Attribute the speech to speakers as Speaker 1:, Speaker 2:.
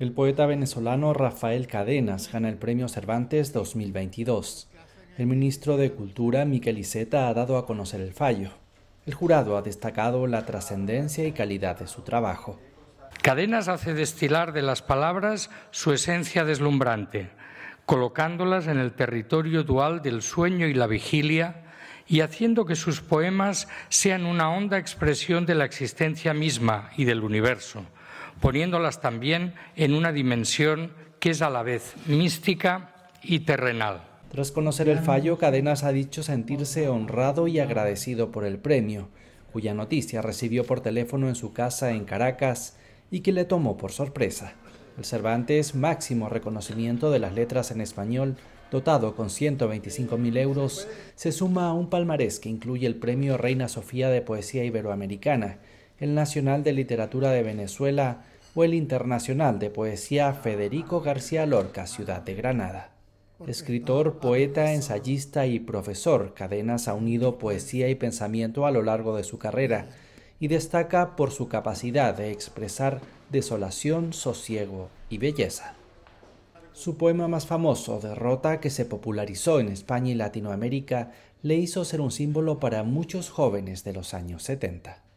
Speaker 1: El poeta venezolano Rafael Cadenas gana el Premio Cervantes 2022. El ministro de Cultura, Miquel Iseta, ha dado a conocer el fallo. El jurado ha destacado la trascendencia y calidad de su
Speaker 2: trabajo. Cadenas hace destilar de las palabras su esencia deslumbrante, colocándolas en el territorio dual del sueño y la vigilia y haciendo que sus poemas sean una honda expresión de la existencia misma y del universo poniéndolas también en una dimensión que es a la vez mística y terrenal.
Speaker 1: Tras conocer el fallo, Cadenas ha dicho sentirse honrado y agradecido por el premio, cuya noticia recibió por teléfono en su casa en Caracas y que le tomó por sorpresa. El Cervantes, máximo reconocimiento de las letras en español, dotado con 125.000 euros, se suma a un palmarés que incluye el Premio Reina Sofía de Poesía Iberoamericana, el Nacional de Literatura de Venezuela, o el Internacional de Poesía Federico García Lorca, ciudad de Granada. Escritor, poeta, ensayista y profesor, Cadenas ha unido poesía y pensamiento a lo largo de su carrera y destaca por su capacidad de expresar desolación, sosiego y belleza. Su poema más famoso, Derrota, que se popularizó en España y Latinoamérica, le hizo ser un símbolo para muchos jóvenes de los años 70.